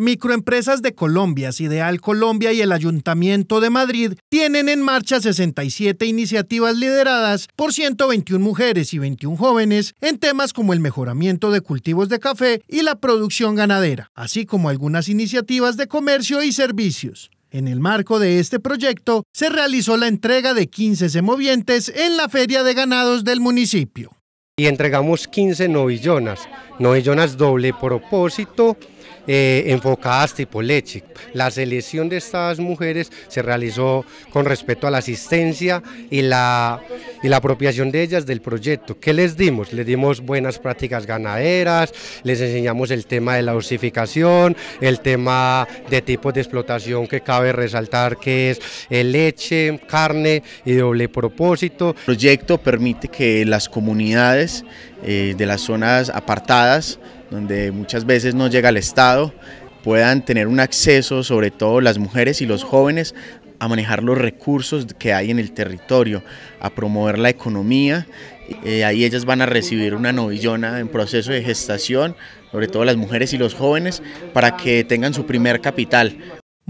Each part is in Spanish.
Microempresas de Colombia, Sideal Colombia y el Ayuntamiento de Madrid tienen en marcha 67 iniciativas lideradas por 121 mujeres y 21 jóvenes en temas como el mejoramiento de cultivos de café y la producción ganadera, así como algunas iniciativas de comercio y servicios. En el marco de este proyecto se realizó la entrega de 15 semovientes en la Feria de Ganados del municipio. Y entregamos 15 novillonas no unas doble propósito eh, enfocadas tipo leche. La selección de estas mujeres se realizó con respecto a la asistencia y la, y la apropiación de ellas del proyecto. ¿Qué les dimos? Les dimos buenas prácticas ganaderas, les enseñamos el tema de la osificación, el tema de tipos de explotación que cabe resaltar que es eh, leche, carne y doble propósito. El proyecto permite que las comunidades eh, de las zonas apartadas donde muchas veces no llega el Estado, puedan tener un acceso, sobre todo las mujeres y los jóvenes, a manejar los recursos que hay en el territorio, a promover la economía. Eh, ahí ellas van a recibir una novillona en proceso de gestación, sobre todo las mujeres y los jóvenes, para que tengan su primer capital,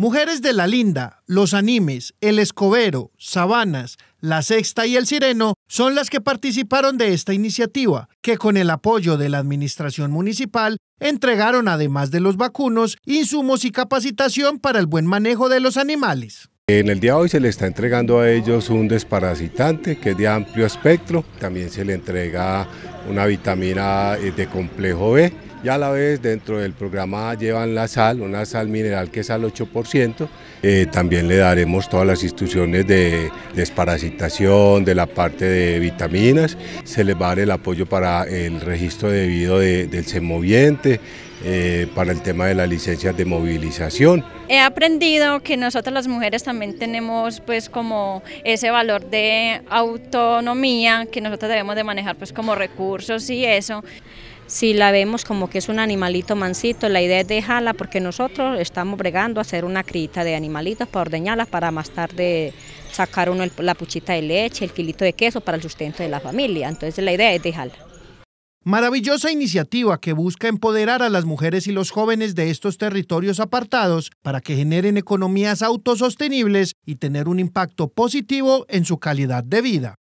Mujeres de la Linda, Los Animes, El Escobero, Sabanas, La Sexta y El Sireno son las que participaron de esta iniciativa, que con el apoyo de la Administración Municipal entregaron, además de los vacunos, insumos y capacitación para el buen manejo de los animales. En el día de hoy se le está entregando a ellos un desparasitante que es de amplio espectro, también se le entrega una vitamina eh, de complejo B ya a la vez dentro del programa llevan la sal, una sal mineral que es al 8%. Eh, también le daremos todas las instrucciones de desparasitación, de la parte de vitaminas. Se les va a dar el apoyo para el registro debido del semoviente, eh, para el tema de las licencias de movilización. He aprendido que nosotros las mujeres también tenemos pues como ese valor de autonomía que nosotros debemos de manejar pues como recursos y eso si la vemos como que es un animalito mansito, la idea es dejarla porque nosotros estamos bregando a hacer una crita de animalitos para ordeñarlas para más tarde sacar uno la puchita de leche, el kilito de queso para el sustento de la familia. Entonces la idea es dejarla. Maravillosa iniciativa que busca empoderar a las mujeres y los jóvenes de estos territorios apartados para que generen economías autosostenibles y tener un impacto positivo en su calidad de vida.